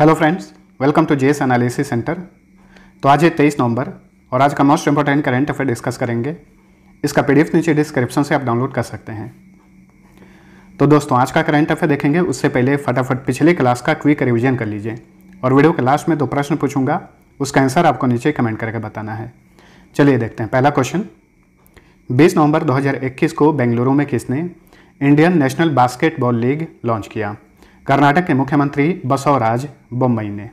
hello friends welcome to JS analysis centre तो आज है तेईस नवंबर और आज का most important current affair discuss करेंगे इसका पीडीएफ नीचे डिस्क्रिप्शन से आप डाउनलोड कर सकते हैं तो दोस्तों आज का करेंट अफेयर देखेंगे उससे पहले फटाफट पिछले क्लास का क्विक रिविजन कर लीजिए और वीडियो के लास्ट में दो प्रश्न पूछूंगा उसका आंसर आपको नीचे कमेंट करके बताना है चलिए देखते हैं पहला क्वेश्चन बीस नवंबर दो को बेंगलुरु में किसने Indian National Basketball League launch किया कर्नाटक के मुख्यमंत्री बसवराज बोम्बई ने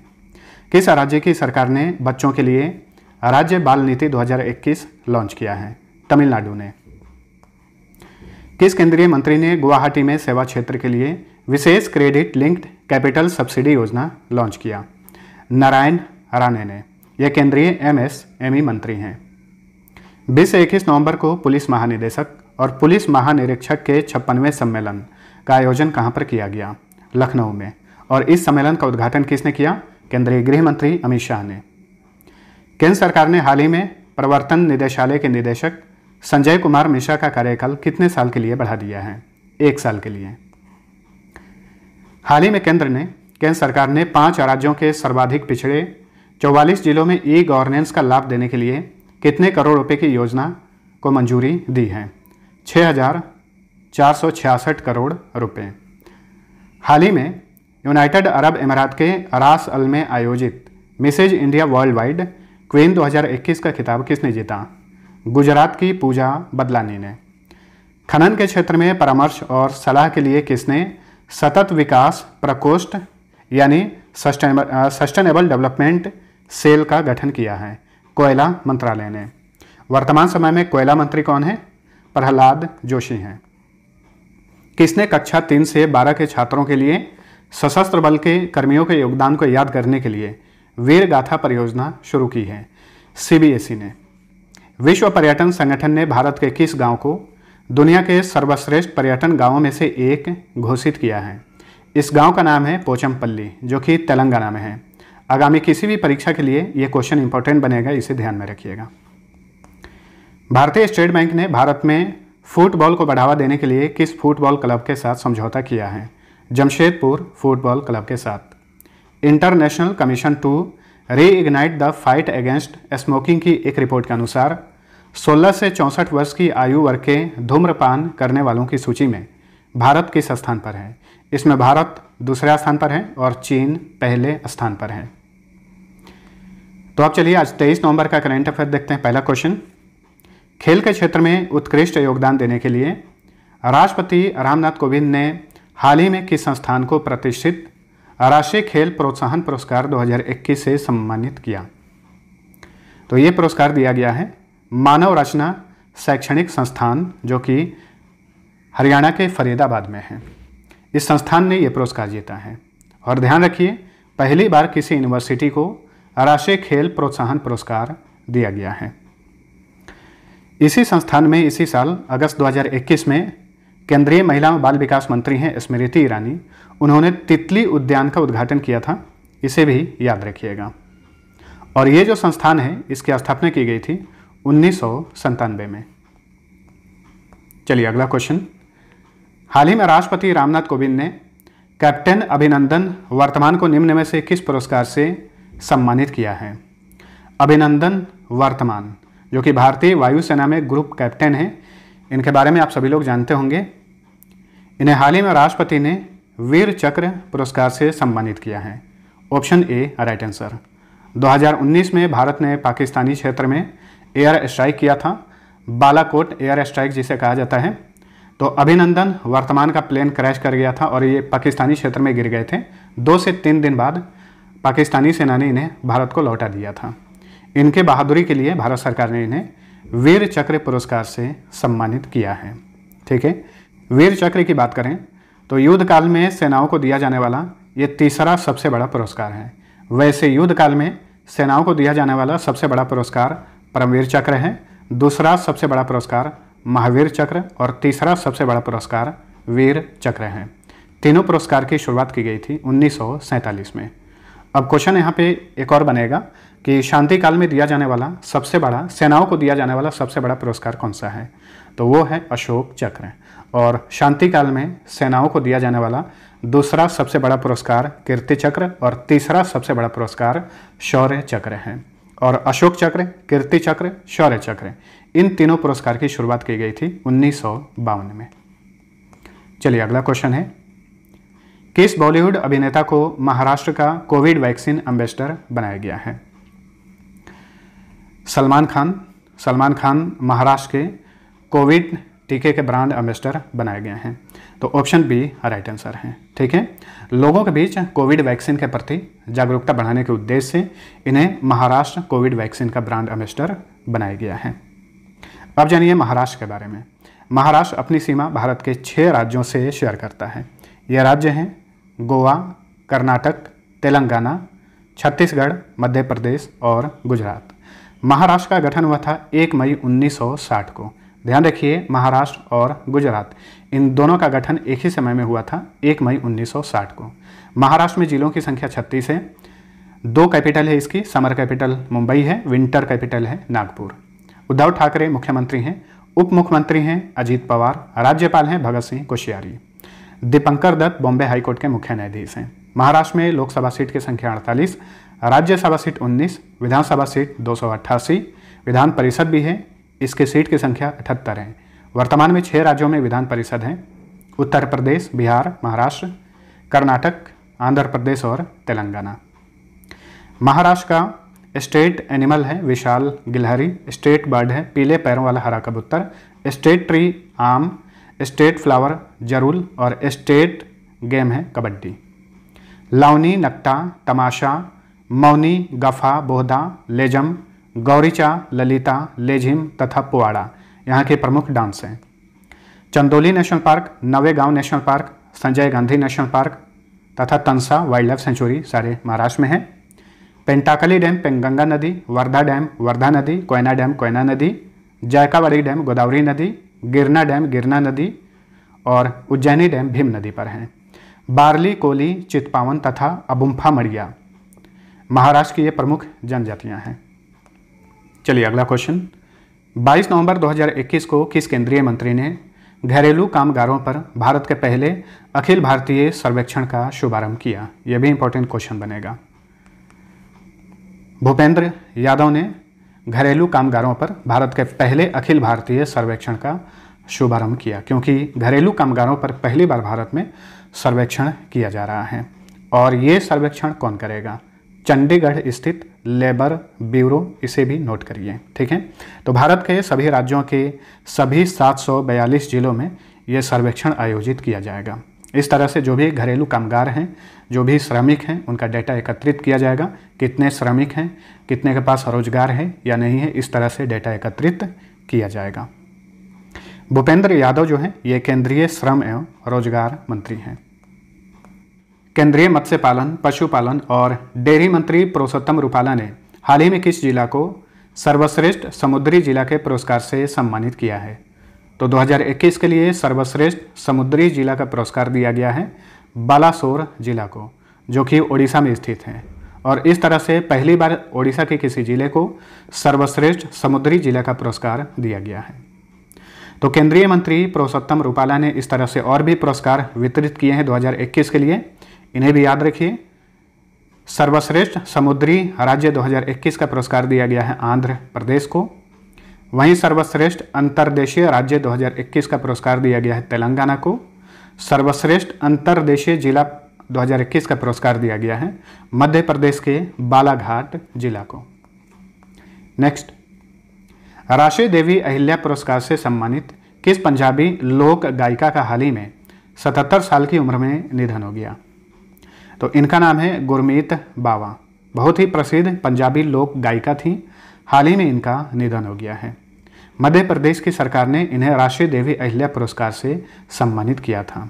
किस राज्य की सरकार ने बच्चों के लिए राज्य बाल नीति 2021 लॉन्च किया है तमिलनाडु ने किस केंद्रीय मंत्री ने गुवाहाटी में सेवा क्षेत्र के लिए विशेष क्रेडिट लिंक्ड कैपिटल सब्सिडी योजना लॉन्च किया नारायण राणे ने यह केंद्रीय एमएसएमई मंत्री हैं बीस से इक्कीस नवंबर को पुलिस महानिदेशक और पुलिस महानिरीक्षक के छप्पनवें सम्मेलन का आयोजन कहां पर किया गया लखनऊ में और इस सम्मेलन का उद्घाटन किसने किया केंद्रीय गृह मंत्री अमित शाह ने केंद्र सरकार ने हाल ही में प्रवर्तन निदेशालय के निदेशक संजय कुमार मिश्रा का कार्यकाल कितने साल के लिए बढ़ा दिया है एक साल के लिए हाल ही में केंद्र ने केंद्र सरकार ने पांच राज्यों के सर्वाधिक पिछड़े चौवालीस जिलों में ई गवर्नेंस का लाभ देने के लिए कितने करोड़ रुपए की योजना को मंजूरी दी है छः करोड़ रुपये हाल ही में यूनाइटेड अरब अमीरात के अरास अल में आयोजित Mrs India world wide queen 2021 का खिताब किसने जीता गुजरात की पूजा बदलानी ने खनन के क्षेत्र में परामर्श और सलाह के लिए किसने सतत विकास प्रकोष्ठ यानी सस्टेनेबल सस्टेनेबल डेवलपमेंट सेल का गठन किया है कोयला मंत्रालय ने वर्तमान समय में कोयला मंत्री कौन है प्रहलाद जोशी हैं किसने कक्षा तीन से बारह के छात्रों के लिए सशस्त्र बल के कर्मियों के योगदान को याद करने के लिए वीर गाथा परियोजना शुरू की है सीबीएसई e ने विश्व पर्यटन संगठन ने भारत के किस गांव को दुनिया के सर्वश्रेष्ठ पर्यटन गांवों में से एक घोषित किया है इस गांव का नाम है पोचमपल्ली जो कि तेलंगाना में है आगामी किसी भी परीक्षा के लिए ये क्वेश्चन इंपॉर्टेंट बनेगा इसे ध्यान में रखिएगा भारतीय स्टेट बैंक ने भारत में फुटबॉल को बढ़ावा देने के लिए किस फुटबॉल क्लब के साथ समझौता किया है जमशेदपुर फुटबॉल क्लब के साथ international commission to reignite the fight against smoking की एक रिपोर्ट के अनुसार 16 से चौंसठ वर्ष की आयु वर्ग के धूम्रपान करने वालों की सूची में भारत किस स्थान पर है इसमें भारत दूसरे स्थान पर है और चीन पहले स्थान पर है तो आप चलिए आज 23 नवंबर का करंट अफेयर देखते हैं पहला क्वेश्चन खेल के क्षेत्र में उत्कृष्ट योगदान देने के लिए राष्ट्रपति रामनाथ कोविंद ने हाल ही में किस संस्थान को प्रतिष्ठित राष्ट्रीय खेल प्रोत्साहन पुरस्कार 2021 से सम्मानित किया तो ये पुरस्कार दिया गया है मानव रचना शैक्षणिक संस्थान जो कि हरियाणा के फरीदाबाद में है इस संस्थान ने ये पुरस्कार जीता है और ध्यान रखिए पहली बार किसी यूनिवर्सिटी को राष्ट्रीय खेल प्रोत्साहन पुरस्कार दिया गया है इसी संस्थान में इसी साल अगस्त 2021 में केंद्रीय महिला और बाल विकास मंत्री हैं स्मृति ईरानी उन्होंने तितली उद्यान का उद्घाटन किया था इसे भी याद रखिएगा और ये जो संस्थान है इसकी स्थापना की गई थी उन्नीस में चलिए अगला क्वेश्चन हाल ही में राष्ट्रपति रामनाथ कोविंद ने कैप्टन अभिनंदन वर्तमान को निम्न में से किस पुरस्कार से सम्मानित किया है अभिनंदन वर्तमान जो कि भारतीय वायुसेना में ग्रुप कैप्टन हैं इनके बारे में आप सभी लोग जानते होंगे इन्हें हाल ही में राष्ट्रपति ने वीर चक्र पुरस्कार से सम्मानित किया है ऑप्शन ए राइट आंसर 2019 में भारत ने पाकिस्तानी क्षेत्र में एयर स्ट्राइक किया था बालाकोट एयर स्ट्राइक जिसे कहा जाता है तो अभिनंदन वर्तमान का प्लेन क्रैश कर गया था और ये पाकिस्तानी क्षेत्र में गिर गए थे दो से तीन दिन बाद पाकिस्तानी सेना ने इन्हें भारत को लौटा दिया था इनके बहादुरी के लिए भारत सरकार ने इन्हें वीर चक्र पुरस्कार से सम्मानित किया है ठीक है वीर चक्र की बात करें तो युद्ध काल में सेनाओं को दिया जाने वाला ये तीसरा सबसे बड़ा पुरस्कार है वैसे युद्ध काल में सेनाओं को दिया जाने वाला सबसे बड़ा पुरस्कार परमवीर चक्र है दूसरा सबसे बड़ा पुरस्कार महावीर चक्र और तीसरा सबसे बड़ा पुरस्कार वीर चक्र है तीनों पुरस्कार की शुरुआत की गई थी उन्नीस में अब क्वेश्चन यहाँ पे एक और बनेगा कि शांति काल में दिया जाने वाला सबसे बड़ा सेनाओं को दिया जाने वाला सबसे बड़ा पुरस्कार कौन सा है तो वो है अशोक चक्र और शांति काल में सेनाओं को दिया जाने वाला दूसरा सबसे बड़ा पुरस्कार कीर्ति चक्र और तीसरा सबसे बड़ा पुरस्कार शौर्य चक्र है और अशोक चक्र कीर्ति चक्र शौर्य चक्र इन तीनों पुरस्कार की शुरुआत की गई थी उन्नीस में चलिए अगला क्वेश्चन है किस बॉलीवुड अभिनेता को महाराष्ट्र का कोविड वैक्सीन एम्बेसडर बनाया गया है सलमान खान सलमान खान महाराष्ट्र के कोविड टीके के ब्रांड एम्बेसडर बनाए गए हैं तो ऑप्शन बी राइट आंसर है ठीक है लोगों के बीच कोविड वैक्सीन के प्रति जागरूकता बढ़ाने के उद्देश्य से इन्हें महाराष्ट्र कोविड वैक्सीन का ब्रांड एम्बेसडर बनाया गया है अब जानिए महाराष्ट्र के बारे में महाराष्ट्र अपनी सीमा भारत के छः राज्यों से शेयर करता है ये राज्य हैं गोवा कर्नाटक तेलंगाना छत्तीसगढ़ मध्य प्रदेश और गुजरात महाराष्ट्र का गठन हुआ था 1 मई 1960 को ध्यान रखिए महाराष्ट्र और गुजरात इन दोनों का गठन एक ही समय में हुआ था 1 मई 1960 को महाराष्ट्र में जिलों की संख्या छत्तीस है दो कैपिटल है इसकी समर कैपिटल मुंबई है विंटर कैपिटल है नागपुर उद्धव ठाकरे मुख्यमंत्री हैं उप मुख्यमंत्री हैं अजीत पवार राज्यपाल हैं भगत सिंह कोश्यारी दीपंकर दत्त बॉम्बे हाईकोर्ट के मुख्य न्यायाधीश हैं महाराष्ट्र में लोकसभा सीट की संख्या अड़तालीस राज्यसभा सीट उन्नीस विधानसभा सीट दो विधान परिषद भी है इसके सीट की संख्या अठहत्तर है वर्तमान में छः राज्यों में विधान परिषद हैं उत्तर प्रदेश बिहार महाराष्ट्र कर्नाटक आंध्र प्रदेश और तेलंगाना महाराष्ट्र का स्टेट एनिमल है विशाल गिलहरी स्टेट बर्ड है पीले पैरों वाला हरा कबूतर स्टेट ट्री आम स्टेट फ्लावर जरूल और स्टेट गेम है कबड्डी लावनी नक्टा तमाशा मौनी गफा बोहदा लेजम गौरीचा ललिता लेझिम तथा पुआड़ा यहाँ के प्रमुख डांस हैं Chandoli national park Navegaon national park Sanjay Gandhi national park तथा तंसा वाइल्ड लाइफ सेंचुरी सारे महाराष्ट्र में हैं पेंटाकली डैम पेंगंगा नदी वर्धा डैम वर्धा नदी कोयना डैम कोयना नदी जायकावाड़ी डैम गोदावरी नदी गिरना डैम गिरना नदी और उज्जैनी डैम भीम नदी पर हैं बारली कोली चितपावन तथा अबुम्फा मड़िया महाराष्ट्र की ये प्रमुख जनजातियां हैं चलिए अगला क्वेश्चन 22 नवंबर 2021 को किस केंद्रीय मंत्री ने घरेलू कामगारों पर भारत के पहले अखिल भारतीय सर्वेक्षण का शुभारंभ किया यह भी इंपॉर्टेंट क्वेश्चन बनेगा भूपेंद्र यादव ने घरेलू कामगारों पर भारत के पहले अखिल भारतीय सर्वेक्षण का शुभारंभ किया क्योंकि घरेलू कामगारों पर पहली बार भारत में सर्वेक्षण किया जा रहा है और ये सर्वेक्षण कौन करेगा चंडीगढ़ स्थित लेबर ब्यूरो इसे भी नोट करिए ठीक है तो भारत के सभी राज्यों के सभी 742 जिलों में ये सर्वेक्षण आयोजित किया जाएगा इस तरह से जो भी घरेलू कामगार हैं जो भी श्रमिक हैं उनका डाटा एकत्रित किया जाएगा कितने श्रमिक हैं कितने के पास रोजगार है या नहीं है इस तरह से डाटा एकत्रित किया जाएगा भूपेंद्र यादव जो हैं ये केंद्रीय श्रम एवं रोजगार मंत्री हैं केंद्रीय मत्स्य पालन पशुपालन और डेयरी मंत्री पुरुषोत्तम रूपाला ने हाल ही में किस जिला को सर्वश्रेष्ठ समुद्री जिला के पुरस्कार से सम्मानित किया है तो 2021 के लिए सर्वश्रेष्ठ समुद्री जिला का पुरस्कार दिया गया है बालासोर जिला को जो कि ओडिशा में स्थित है और इस तरह से पहली बार ओडिशा के किसी जिले को सर्वश्रेष्ठ समुद्री जिला का पुरस्कार दिया गया है तो केंद्रीय मंत्री पुरुषोत्तम रूपाला ने इस तरह से और भी पुरस्कार वितरित किए हैं 2021 के लिए इन्हें भी याद रखिए सर्वश्रेष्ठ समुद्री राज्य 2021 का पुरस्कार दिया गया है आंध्र प्रदेश को वहीं सर्वश्रेष्ठ अंतर्देशीय राज्य 2021 का पुरस्कार दिया गया है तेलंगाना को सर्वश्रेष्ठ अंतर्देशीय जिला 2021 का पुरस्कार दिया गया है मध्य प्रदेश के बालाघाट जिला को नेक्स्ट राशि देवी अहिल्या पुरस्कार से सम्मानित किस पंजाबी लोक गायिका का हाल ही में 77 साल की उम्र में निधन हो गया तो इनका नाम है गुरमीत बावा बहुत ही प्रसिद्ध पंजाबी लोक गायिका थी हाल ही में इनका निधन हो गया है मध्य प्रदेश की सरकार ने इन्हें राष्ट्रीय देवी अहिल्या पुरस्कार से सम्मानित किया था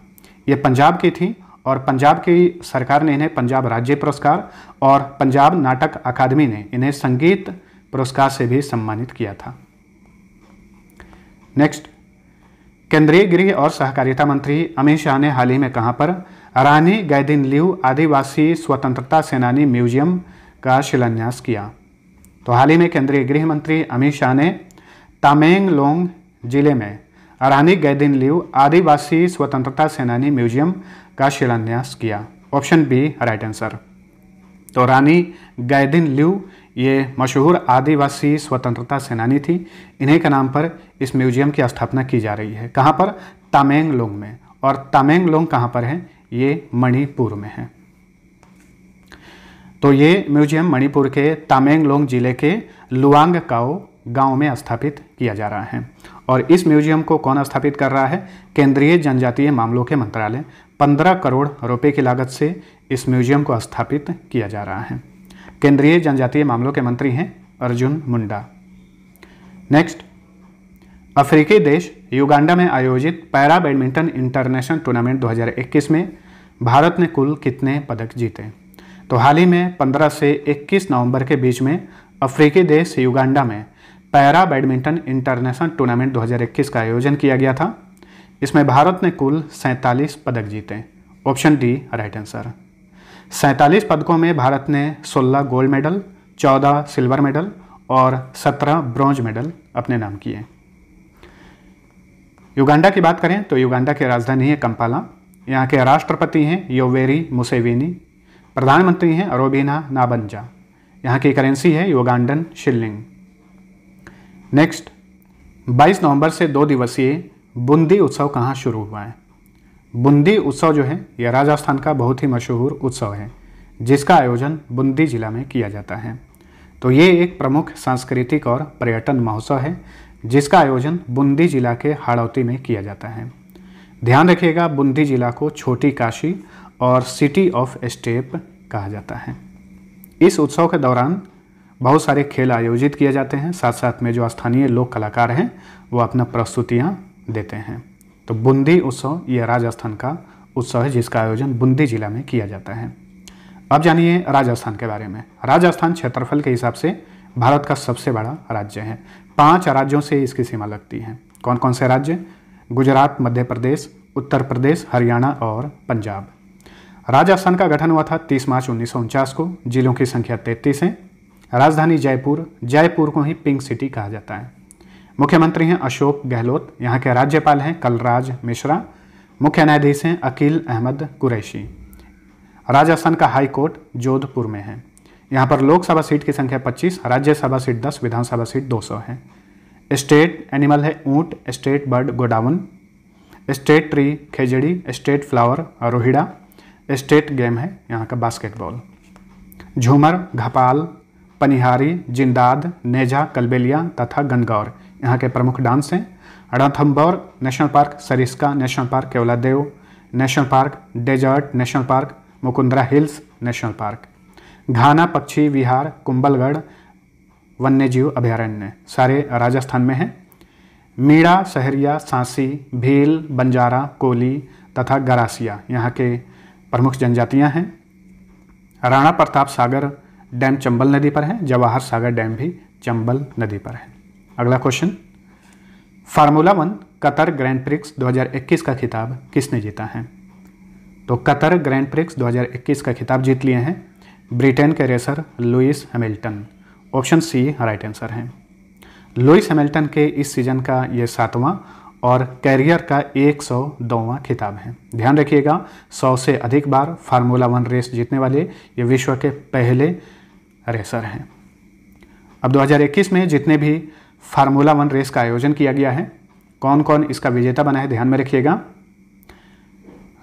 ये पंजाब की थी और पंजाब की सरकार ने इन्हें पंजाब राज्य पुरस्कार और पंजाब नाटक अकादमी ने इन्हें संगीत पुरस्कार से भी सम्मानित किया था नेक्स्ट केंद्रीय गृह और सहकारिता मंत्री अमित शाह ने हाल ही में कहाँ पर रानी गैदिन लियू आदिवासी स्वतंत्रता सेनानी म्यूजियम का शिलान्यास किया तो हाल ही में केंद्रीय गृह मंत्री अमित शाह ने तामेंगलोंग जिले में अरानी गैदिन लिव आदिवासी स्वतंत्रता सेनानी म्यूजियम का शिलान्यास किया ऑप्शन बी राइट आंसर तो रानी गैदिन लिव ये मशहूर आदिवासी स्वतंत्रता सेनानी थी इन्हीं के नाम पर इस म्यूजियम की स्थापना की जा रही है कहाँ पर तामेंगलोंग में और तामेंगलोंग कहाँ पर है ये मणिपुर में है तो ये म्यूजियम मणिपुर के तामेंगलोंग जिले के लुआंग काओ गांव में स्थापित किया जा रहा है और इस म्यूजियम को कौन स्थापित कर रहा है केंद्रीय जनजातीय मामलों के मंत्रालय 15 करोड़ रुपए की लागत से इस म्यूजियम को स्थापित किया जा रहा है केंद्रीय जनजातीय मामलों के मंत्री हैं अर्जुन मुंडा नेक्स्ट अफ्रीकी देश युगांडा में आयोजित पैरा बैडमिंटन इंटरनेशनल टूर्नामेंट 2021 में भारत ने कुल कितने पदक जीते तो हाल ही में 15 से 21 नवंबर के बीच में अफ्रीकी देश युगांडा में पैरा बैडमिंटन इंटरनेशनल टूर्नामेंट 2021 का आयोजन किया गया था इसमें भारत ने कुल सैंतालीस पदक जीते ऑप्शन डी राइट आंसर सैंतालीस पदकों में भारत ने 16 गोल्ड मेडल 14 सिल्वर मेडल और 17 ब्रॉन्ज मेडल अपने नाम किए युगांडा की बात करें तो युगांडा की राजधानी है कंपाला यहाँ के राष्ट्रपति हैं योवेरी मुसेविनी प्रधानमंत्री हैं अरोबेना नाबंजा यहाँ की करेंसी है योगांडन शिलिंग नेक्स्ट 22 नवंबर से दो दिवसीय बूंदी उत्सव कहाँ शुरू हुआ है बूंदी उत्सव जो है यह राजस्थान का बहुत ही मशहूर उत्सव है जिसका आयोजन बूंदी जिला में किया जाता है तो ये एक प्रमुख सांस्कृतिक और पर्यटन महोत्सव है जिसका आयोजन बूंदी जिला के हाड़ौती में किया जाता है ध्यान रखिएगा बूंदी जिला को छोटी काशी और सिटी ऑफ स्टेप कहा जाता है इस उत्सव के दौरान बहुत सारे खेल आयोजित किए जाते हैं साथ साथ में जो स्थानीय लोक कलाकार हैं वो अपना प्रस्तुतियाँ देते हैं तो बूंदी उत्सव यह राजस्थान का उत्सव है जिसका आयोजन बूंदी जिला में किया जाता है अब जानिए राजस्थान के बारे में राजस्थान क्षेत्रफल के हिसाब से भारत का सबसे बड़ा राज्य है पांच राज्यों से इसकी सीमा लगती है कौन कौन से राज्य गुजरात मध्य प्रदेश उत्तर प्रदेश हरियाणा और पंजाब राजस्थान का गठन हुआ था 30 मार्च उन्नीस को जिलों की संख्या तैतीस है राजधानी जयपुर जयपुर को ही पिंक सिटी कहा जाता है मुख्यमंत्री हैं अशोक गहलोत यहाँ के राज्यपाल हैं कलराज मिश्रा मुख्य न्यायाधीश हैं अकील अहमद कुरैशी राजस्थान का हाई कोर्ट जोधपुर में है यहाँ पर लोकसभा सीट की संख्या 25, राज्यसभा सीट 10, विधानसभा सीट 200 है स्टेट एनिमल है ऊँट स्टेट बर्ड गोडावन स्टेट ट्री खेजड़ी स्टेट फ्लावर रोहिड़ा स्टेट गेम है यहाँ का बास्केटबॉल झूमर घपाल पनिहारी जिंदाद नेजा कलबेलिया तथा गनगौर यहाँ के प्रमुख डांस हैं Ranthambore national park Sariska national park Keoladeo national park desert national park Mukundra hills national park Ghana पक्षी विहार कुंबलगढ़ वन्यजीव अभयारण्य सारे राजस्थान में हैं मीणा सहरिया सांसी भील बंजारा कोली तथा गरासिया यहाँ के प्रमुख जनजातियां हैं राणा प्रताप सागर डैम चंबल नदी पर है जवाहर सागर डैम भी चंबल नदी पर है अगला question formula one Qatar grand prix 2021 का खिताब किसने जीता है तो कतर ग्रैंड प्रिक्स 2021 का खिताब जीत लिए हैं ब्रिटेन के racer Lewis Hamilton option C right answer है लुइस हैमिल्टन के इस सीजन का ये सातवां और कैरियर का एक सौ दोवा खिताब है ध्यान रखिएगा सौ से अधिक बार फार्मूला वन रेस जीतने वाले ये विश्व के पहले रेसर हैं अब 2021 में जितने भी फार्मूला वन रेस का आयोजन किया गया है कौन कौन इसका विजेता बना है ध्यान में रखिएगा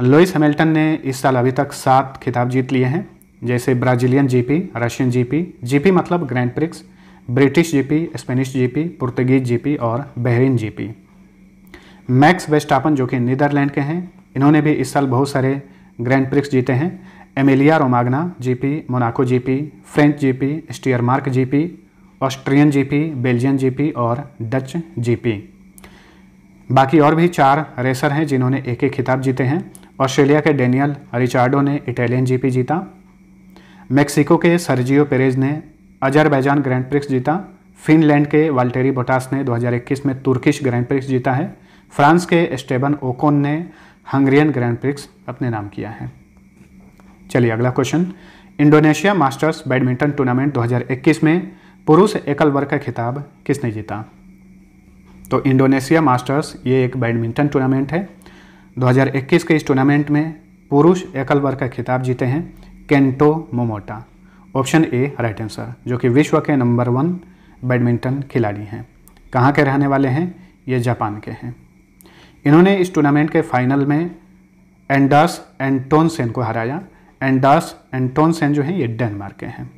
लुइस हैमिल्टन ने इस साल अभी तक सात खिताब जीत लिए हैं जैसे Brazilian GP Russian GP GP मतलब grand prix British GP Spanish GP Portuguese GP और बहरीन जीपी मैक्स वेस्टापन जो कि नीदरलैंड के हैं इन्होंने भी इस साल बहुत सारे ग्रैंड प्रिक्स जीते हैं Emilia Romagna GP Monaco GP French GP Steiermark GP Austrian GP Belgian GP और डच जीपी बाकी और भी चार रेसर हैं जिन्होंने एक एक खिताब जीते हैं ऑस्ट्रेलिया के डेनियल रिचार्डो ने इटालियन जीपी जीता मेक्सिको के सर्जियो पेरेज ने अजरबैजान ग्रैंड प्रिक्स जीता फिनलैंड के वाल्टेरी बोटास ने 2021 में तुर्किश ग्रैंड प्रिक्स जीता है फ्रांस के स्टेबन ओकोन ने हंगरियन ग्रैंड प्रिक्स अपने नाम किया है चलिए अगला question Indonesia Masters badminton tournament 2021 में पुरुष एकल वर्ग का खिताब किसने जीता तो इंडोनेशिया मास्टर्स ये एक बैडमिंटन टूर्नामेंट है 2021 के इस टूर्नामेंट में पुरुष एकल वर्ग का खिताब जीते हैं Kento Momota option A right answer जो कि विश्व के नंबर वन बैडमिंटन खिलाड़ी हैं कहाँ के रहने वाले हैं ये जापान के हैं इन्होंने इस टूर्नामेंट के फाइनल में एंडास एंटोनसेन को हराया एंडास एंटोनसेन जो हैं ये डेनमार्क के हैं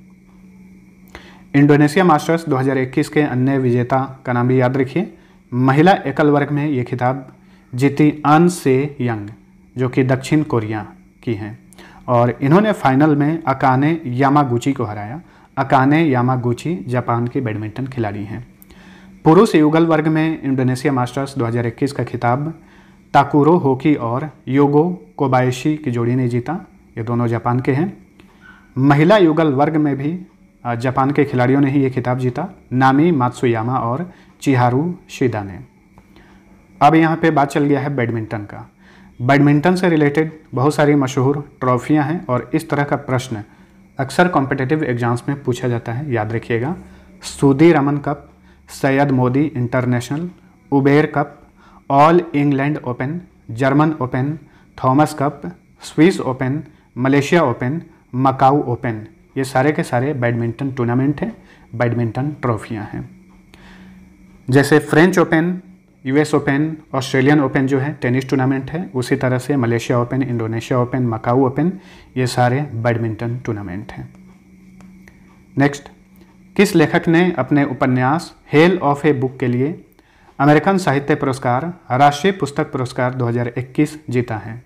इंडोनेशिया मास्टर्स 2021 के अन्य विजेता का नाम भी याद रखिए महिला एकल वर्ग में ये खिताब जीती आन से यंग जो कि दक्षिण कोरिया की हैं और इन्होंने फाइनल में अकाने यामागुची को हराया अकाने यामागुची जापान की बैडमिंटन खिलाड़ी हैं पुरुष युगल वर्ग में इंडोनेशिया मास्टर्स 2021 का खिताब ताकुरो होकी और योगो कोबायशी की जोड़ी ने जीता ये दोनों जापान के हैं महिला युगल वर्ग में भी जापान के खिलाड़ियों ने ही ये खिताब जीता नामी मात्सुयामा और चिहारू शिदा ने अब यहाँ पे बात चल गया है बैडमिंटन का बैडमिंटन से रिलेटेड बहुत सारी मशहूर ट्रॉफियाँ हैं और इस तरह का प्रश्न अक्सर कॉम्पिटेटिव एग्जाम्स में पूछा जाता है याद रखिएगा Sudirman cup Syed Modi international Uber cup All England open German open Thomas cup Swiss open Malaysia open Macau open ये सारे के सारे बैडमिंटन टूर्नामेंट हैं बैडमिंटन ट्रॉफियाँ हैं जैसे French open US open Australian open जो है टेनिस टूर्नामेंट है उसी तरह से Malaysia open Indonesia open Macau open ये सारे बैडमिंटन टूर्नामेंट हैं नेक्स्ट किस लेखक ने अपने उपन्यास हेल ऑफ ए बुक के लिए अमेरिकन साहित्य पुरस्कार राष्ट्रीय पुस्तक पुरस्कार 2021 जीता है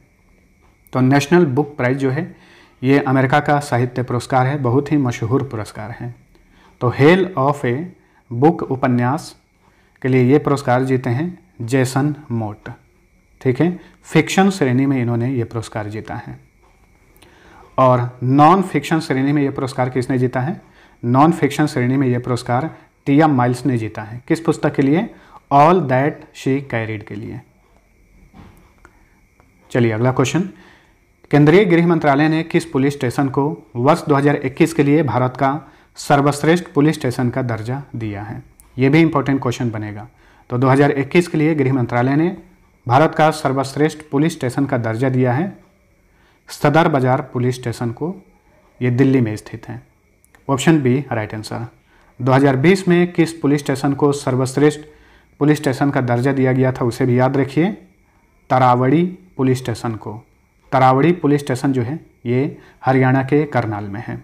तो नेशनल बुक प्राइज़ जो है ये अमेरिका का साहित्य पुरस्कार है बहुत ही मशहूर पुरस्कार है तो हेल ऑफ ए बुक उपन्यास के लिए ये पुरस्कार जीते हैं जेसन मोट ठीक है फिक्शन श्रेणी में इन्होंने ये पुरस्कार जीता है और नॉन फिक्शन श्रेणी में ये पुरस्कार किसने जीता है नॉन फिक्शन श्रेणी में यह पुरस्कार टीएम माइल्स ने जीता है किस पुस्तक के लिए ऑल दैट शी कैरिड के लिए चलिए अगला क्वेश्चन केंद्रीय गृह मंत्रालय ने किस पुलिस स्टेशन को वर्ष 2021 के लिए भारत का सर्वश्रेष्ठ पुलिस स्टेशन का दर्जा दिया है यह भी इंपॉर्टेंट क्वेश्चन बनेगा तो 2021 के लिए गृह मंत्रालय ने भारत का सर्वश्रेष्ठ पुलिस स्टेशन का दर्जा दिया है सदर बाजार पुलिस स्टेशन को ये दिल्ली में स्थित है ऑप्शन बी राइट आंसर 2020 में किस पुलिस स्टेशन को सर्वश्रेष्ठ पुलिस स्टेशन का दर्जा दिया गया था उसे भी याद रखिए तरावड़ी पुलिस स्टेशन को तरावड़ी पुलिस स्टेशन जो है ये हरियाणा के करनाल में है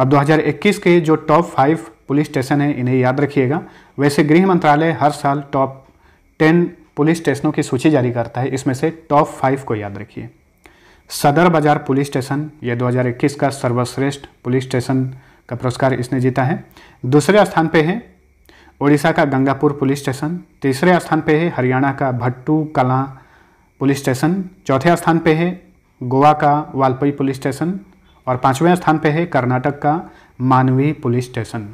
अब 2021 के जो टॉप फाइव पुलिस स्टेशन है इन्हें याद रखिएगा वैसे गृह मंत्रालय हर साल टॉप टेन पुलिस स्टेशनों की सूची जारी करता है इसमें से टॉप फाइव को याद रखिए सदर बाजार पुलिस स्टेशन ये 2021 का सर्वश्रेष्ठ पुलिस स्टेशन का पुरस्कार इसने जीता है दूसरे स्थान पे है उड़ीसा का गंगापुर पुलिस स्टेशन तीसरे स्थान पे है हरियाणा का भट्टू कला पुलिस स्टेशन चौथे स्थान पे है गोवा का वालपई पुलिस स्टेशन और पाँचवें स्थान पे है कर्नाटक का मानवी पुलिस स्टेशन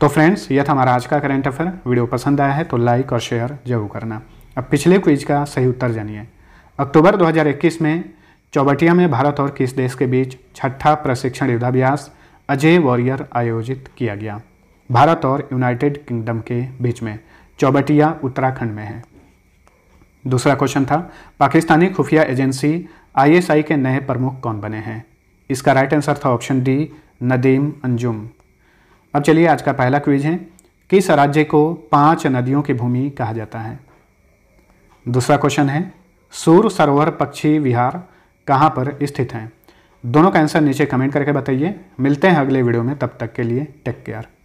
तो फ्रेंड्स यह था हमारा आज का करेंट अफेयर वीडियो पसंद आया है तो लाइक और शेयर जरूर करना अब पिछले क्विज का सही उत्तर जानिए अक्टूबर 2021 में चौबटिया में भारत और किस देश के बीच छठा प्रशिक्षण युद्धाभ्यास अजय वॉरियर आयोजित किया गया भारत और यूनाइटेड किंगडम के बीच में चौबटिया उत्तराखंड में है दूसरा क्वेश्चन था पाकिस्तानी खुफिया एजेंसी आईएसआई के नए प्रमुख कौन बने हैं इसका राइट आंसर था ऑप्शन डी नदीम अंजुम अब चलिए आज का पहला क्विज है किस राज्य को पांच नदियों की भूमि कहा जाता है दूसरा क्वेश्चन है सूर सरोवर पक्षी विहार कहाँ पर स्थित हैं दोनों का आंसर नीचे कमेंट करके बताइए मिलते हैं अगले वीडियो में तब तक के लिए टेक केयर